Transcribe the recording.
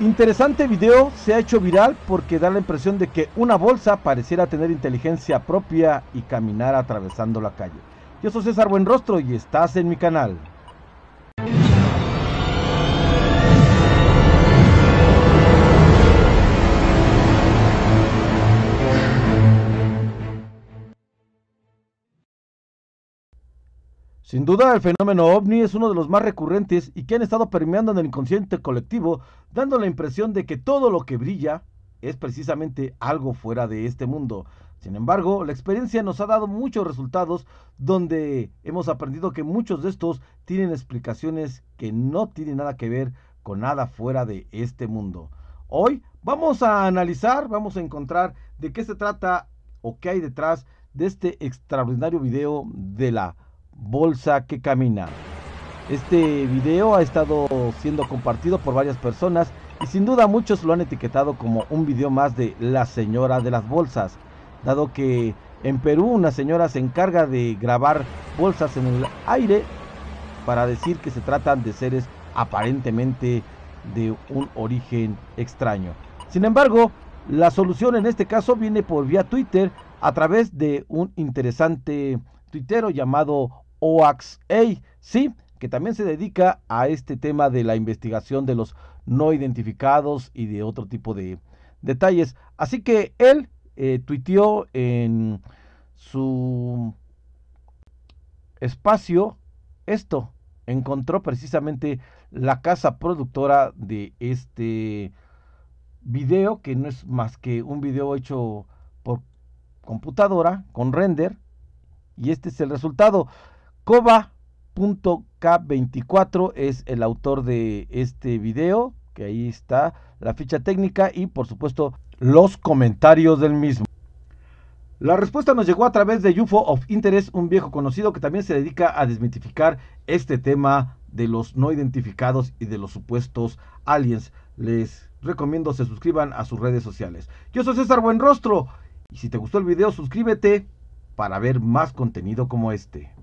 Interesante video, se ha hecho viral porque da la impresión de que una bolsa pareciera tener inteligencia propia y caminar atravesando la calle. Yo soy César Buenrostro y estás en mi canal. Sin duda, el fenómeno ovni es uno de los más recurrentes y que han estado permeando en el inconsciente colectivo, dando la impresión de que todo lo que brilla es precisamente algo fuera de este mundo. Sin embargo, la experiencia nos ha dado muchos resultados donde hemos aprendido que muchos de estos tienen explicaciones que no tienen nada que ver con nada fuera de este mundo. Hoy vamos a analizar, vamos a encontrar de qué se trata o qué hay detrás de este extraordinario video de la bolsa que camina. Este video ha estado siendo compartido por varias personas y sin duda muchos lo han etiquetado como un video más de la señora de las bolsas, dado que en Perú una señora se encarga de grabar bolsas en el aire para decir que se tratan de seres aparentemente de un origen extraño. Sin embargo, la solución en este caso viene por vía Twitter a través de un interesante tuitero llamado OAXA, e, sí, que también se dedica a este tema de la investigación de los no identificados y de otro tipo de detalles. Así que él eh, tuiteó en su espacio esto. Encontró precisamente la casa productora de este video, que no es más que un video hecho por computadora con render. Y este es el resultado cobak 24 es el autor de este video, que ahí está la ficha técnica y por supuesto los comentarios del mismo. La respuesta nos llegó a través de UFO of Interest, un viejo conocido que también se dedica a desmitificar este tema de los no identificados y de los supuestos aliens. Les recomiendo se suscriban a sus redes sociales. Yo soy César Buenrostro y si te gustó el video suscríbete para ver más contenido como este.